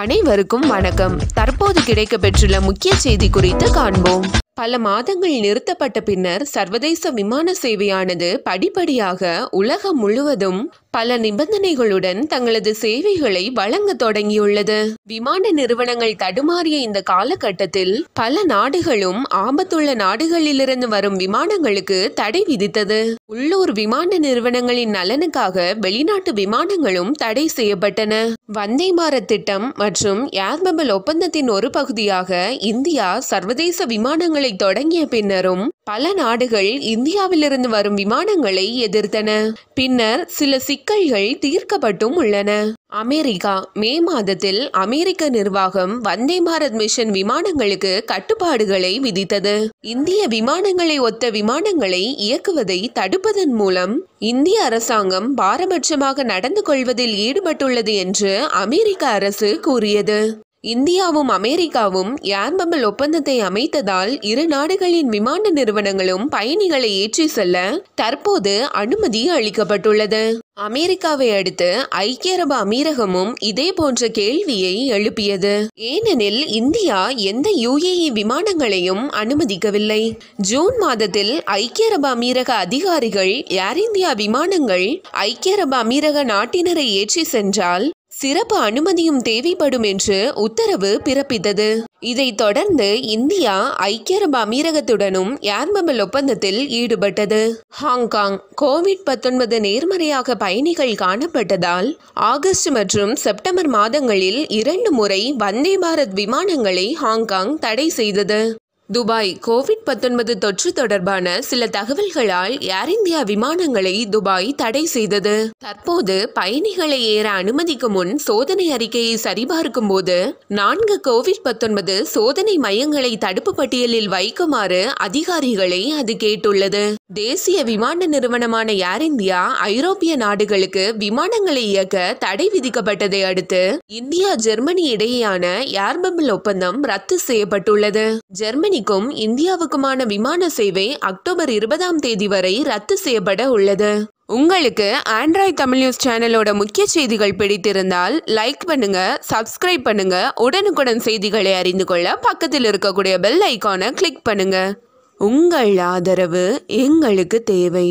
அனைவருக்கும் வணக்கம் தற்போது கிடைக்க பெற்றுள்ள முக்கிய செய்தி குறித்து காண்போம் பல மாதங்கள் நிறுத்தப்பட்ட பின்னர் சர்வதேச விமான சேவையானது படிப்படியாக உலகம் முழுவதும் பல நிபந்தனைகளுடன் தங்களது சேவைகளை வழங்க தொடங்கியுள்ளது விமான நிறுவனங்கள் தடுமாறிய இந்த காலகட்டத்தில் பல நாடுகளும் ஆபத்துள்ள நாடுகளிலிருந்து வரும் விமானங்களுக்கு தடை விதித்தது உள்ளூர் விமான நிறுவனங்களின் நலனுக்காக வெளிநாட்டு விமானங்களும் தடை செய்யப்பட்டன வந்தே பாரத் திட்டம் மற்றும் ஏர்பபல் ஒப்பந்தத்தின் ஒரு பகுதியாக இந்தியா சர்வதேச விமானங்களை தொடங்கிய பின்னரும் பல நாடுகள் இந்தியாவிலிருந்து வரும் விமானங்களை எதிர்த்தன பின்னர் சில சிக்கல்கள் தீர்க்கப்பட்டும் உள்ளன அமெரிக்கா மே மாதத்தில் அமெரிக்க நிர்வாகம் வந்தே பாரத் மிஷன் விமானங்களுக்கு கட்டுப்பாடுகளை விதித்தது இந்திய விமானங்களை ஒத்த விமானங்களை இயக்குவதை தடுப்பதன் மூலம் இந்திய அரசாங்கம் பாரபட்சமாக நடந்து கொள்வதில் ஈடுபட்டுள்ளது என்று அமெரிக்க அரசு கூறியது இந்தியாவும் அமெரிக்காவும் ஏர்பபிள் ஒப்பந்தத்தை அமைத்ததால் இரு நாடுகளின் விமான நிறுவனங்களும் பயணிகளை ஏற்றி செல்ல தற்போது அனுமதி அளிக்கப்பட்டுள்ளது அமெரிக்காவை அடுத்து ஐக்கிய அரபு அமீரகமும் இதே போன்ற கேள்வியை எழுப்பியது ஏனெனில் இந்தியா எந்த யுஏஇ விமானங்களையும் அனுமதிக்கவில்லை ஜூன் மாதத்தில் ஐக்கிய அரபு அமீரக அதிகாரிகள் ஏர் இந்தியா விமானங்கள் ஐக்கிய அரபு அமீரக நாட்டினரை ஏற்றி சென்றால் சிறப்பு அனுமதியும் தேவைப்படும் என்று உத்தரவு பிறப்பித்தது இதைத் தொடர்ந்து இந்தியா ஐக்கிய அரபு அமீரகத்துடனும் ஏர்மபல் ஒப்பந்தத்தில் ஈடுபட்டது ஹாங்காங் கோவிட் பத்தொன்பது நேர்மறையாக பயணிகள் காணப்பட்டதால் ஆகஸ்ட் மற்றும் செப்டம்பர் மாதங்களில் இரண்டு முறை வந்தே பாரத் விமானங்களை ஹாங்காங் தடை செய்தது துபாய் கோவிட் பத்தொன்பது தொற்று தொடர்பான சில தகவல்களால் ஏர் இந்தியா விமானங்களை துபாய் தடை செய்தது தற்போது பயணிகளை ஏற அனுமதிக்கும் முன் சோதனை அறிக்கையை சரிபார்க்கும் போது நான்கு கோவிட் பத்தொன்பது சோதனை மையங்களை தடுப்பு பட்டியலில் வைக்குமாறு அதிகாரிகளை அது கேட்டுள்ளது தேசிய விமான நிறுவனமான ஏர் இந்தியா ஐரோப்பிய நாடுகளுக்கு விமானங்களை இயக்க தடை விதிக்கப்பட்டதை அடுத்து இந்தியா ஜெர்மனி இடையேயான ஏர்பபிள் ஒப்பந்தம் ரத்து செய்யப்பட்டுள்ளது ஜெர்மனிக்கும் இந்தியாவுக்குமான விமான சேவை அக்டோபர் இருபதாம் தேதி வரை ரத்து செய்யப்பட உள்ளது உங்களுக்கு ஆண்ட்ராய்ட் தமிழ் நியூஸ் சேனலோட முக்கிய செய்திகள் பிடித்திருந்தால் லைக் பண்ணுங்க சப்ஸ்கிரைப் பண்ணுங்க உடனுக்குடன் செய்திகளை அறிந்து கொள்ள பக்கத்தில் இருக்கக்கூடிய பெல் ஐக்கானை கிளிக் பண்ணுங்க உங்கள் ஆதரவு எங்களுக்கு தேவை